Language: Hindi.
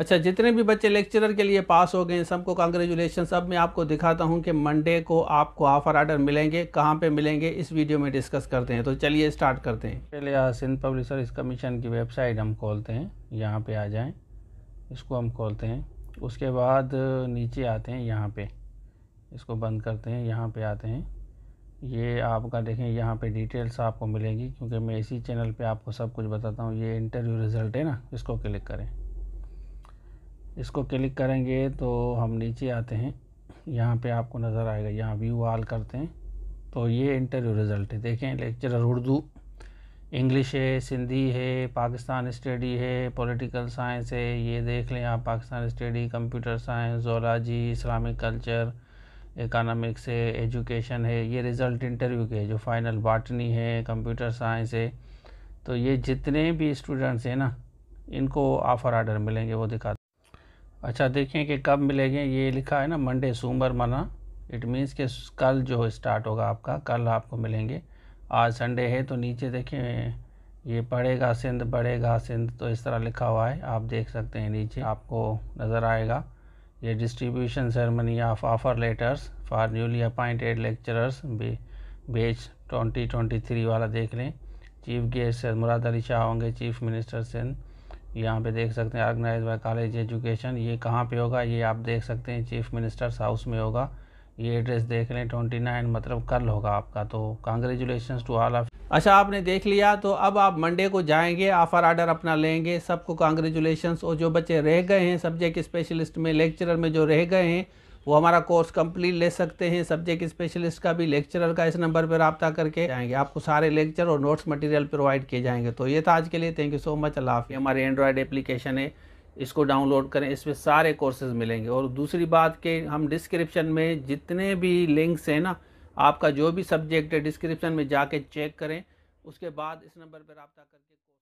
अच्छा जितने भी बच्चे लेक्चरर के लिए पास हो गए हैं सबको कॉन्ग्रेचुलेशन सब मैं आपको दिखाता हूं कि मंडे को आपको ऑफर आर्डर मिलेंगे कहां पे मिलेंगे इस वीडियो में डिस्कस करते हैं तो चलिए स्टार्ट करते हैं पहले यहाँ सिंध सर्विस कमीशन की वेबसाइट हम खोलते हैं यहाँ पे आ जाएं इसको हम खोलते हैं उसके बाद नीचे आते हैं यहाँ पर इसको बंद करते हैं यहाँ पर आते हैं ये आपका देखें यहाँ पर डिटेल्स आपको मिलेंगी क्योंकि मैं इसी चैनल पर आपको सब कुछ बताता हूँ ये इंटरव्यू रिज़ल्ट है ना इसको क्लिक करें इसको क्लिक करेंगे तो हम नीचे आते हैं यहाँ पे आपको नज़र आएगा यहाँ व्यू आल करते हैं तो ये इंटरव्यू रिज़ल्ट है देखें लेक्चरर उर्दू इंग्लिश है सिंधी है पाकिस्तान स्टडी है पॉलिटिकल साइंस है ये देख लें आप Pakistan study computer science zoology Islamic culture economics है एजुकेशन है ये रिज़ल्ट इंटरव्यू के जो फाइनल बाटनी है कंप्यूटर साइंस है तो ये जितने भी स्टूडेंट्स हैं ना इनको ऑफ़र आर्डर मिलेंगे वो दिखा अच्छा देखें कि कब मिलेंगे ये लिखा है ना मंडे सोमवार मना इट मीन्स कि कल जो स्टार्ट होगा आपका कल आपको मिलेंगे आज संडे है तो नीचे देखें ये पढ़ेगा सिंध बढ़ेगा सिंध तो इस तरह लिखा हुआ है आप देख सकते हैं नीचे आपको नज़र आएगा ये distribution ceremony of offer letters for newly appointed lecturers batch twenty twenty three वाला देख लें चीफ गेस्ट मुराद अली शाह होंगे चीफ मिनिस्टर सिंध यहाँ पे देख सकते हैं ऑर्गेनाइज बाय कॉलेज एजुकेशन ये कहाँ पे होगा ये आप देख सकते हैं चीफ मिनिस्टर्स हाउस में होगा ये एड्रेस देख लें ट्वेंटी नाइन मतलब कल होगा आपका तो कॉन्ग्रेचुलेशन टू ऑल ऑफ अच्छा आपने देख लिया तो अब आप मंडे को जाएंगे ऑफ़र आर्डर अपना लेंगे सबको कॉन्ग्रेचुलेशन और जो बच्चे रह गए हैं सब्जेक्ट स्पेशलिस्ट में लेक्चरर में जो रह गए हैं वो हमारा कोर्स कंप्लीट ले सकते हैं सब्जेक्ट स्पेशलिस्ट का भी लेक्चरर का इस नंबर पर रबता करके जाएंगे आपको सारे लेक्चर और नोट्स मटेरियल प्रोवाइड किए जाएंगे तो ये था आज के लिए थैंक यू सो मच अल्लाह हाफ़ हमारे एंड्रॉयड एप्लीकेशन है इसको डाउनलोड करें इसमें सारे कोर्सेज मिलेंगे और दूसरी बात के हम डिस्क्रिप्शन में जितने भी लिंक्स हैं ना आपका जो भी सब्जेक्ट है डिस्क्रिप्शन में जाके चेक करें उसके बाद इस नंबर पर रबता करके